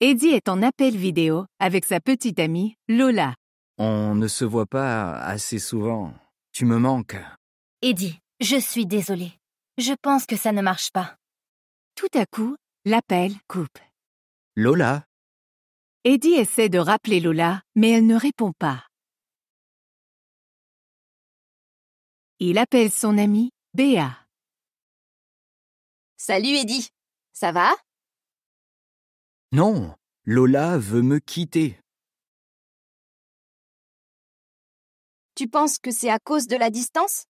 Eddie est en appel vidéo avec sa petite amie, Lola. On ne se voit pas assez souvent. Tu me manques. Eddie, je suis désolée. Je pense que ça ne marche pas. Tout à coup, l'appel coupe. Lola Eddie essaie de rappeler Lola, mais elle ne répond pas. Il appelle son amie, Béa. Salut Eddie, ça va non, Lola veut me quitter. Tu penses que c'est à cause de la distance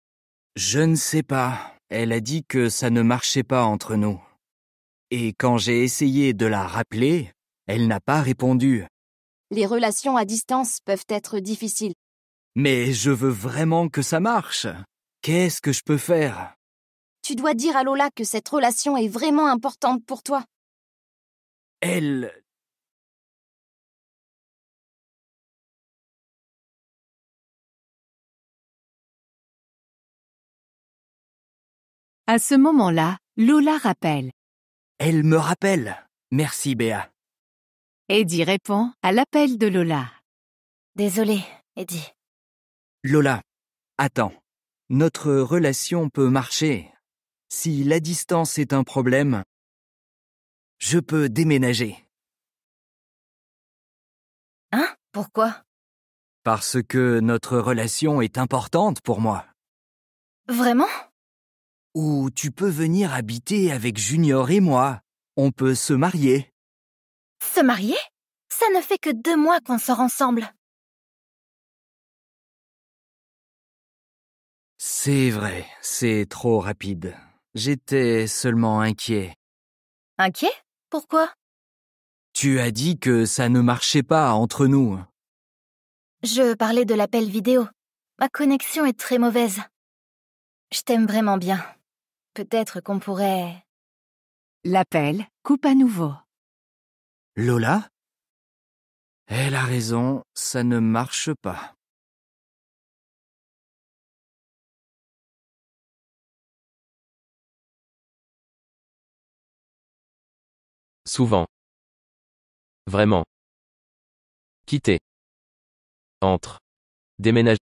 Je ne sais pas. Elle a dit que ça ne marchait pas entre nous. Et quand j'ai essayé de la rappeler, elle n'a pas répondu. Les relations à distance peuvent être difficiles. Mais je veux vraiment que ça marche. Qu'est-ce que je peux faire Tu dois dire à Lola que cette relation est vraiment importante pour toi elle À ce moment-là, Lola rappelle. Elle me rappelle. Merci, Béa. Eddie répond à l'appel de Lola. Désolé, Eddie. Lola, attends. Notre relation peut marcher. Si la distance est un problème, je peux déménager. Hein Pourquoi Parce que notre relation est importante pour moi. Vraiment Ou tu peux venir habiter avec Junior et moi. On peut se marier. Se marier Ça ne fait que deux mois qu'on sort ensemble. C'est vrai, c'est trop rapide. J'étais seulement inquiet. Inquiet pourquoi Tu as dit que ça ne marchait pas entre nous. Je parlais de l'appel vidéo. Ma connexion est très mauvaise. Je t'aime vraiment bien. Peut-être qu'on pourrait... L'appel coupe à nouveau. Lola Elle a raison, ça ne marche pas. Souvent. Vraiment. Quitter. Entre. Déménager.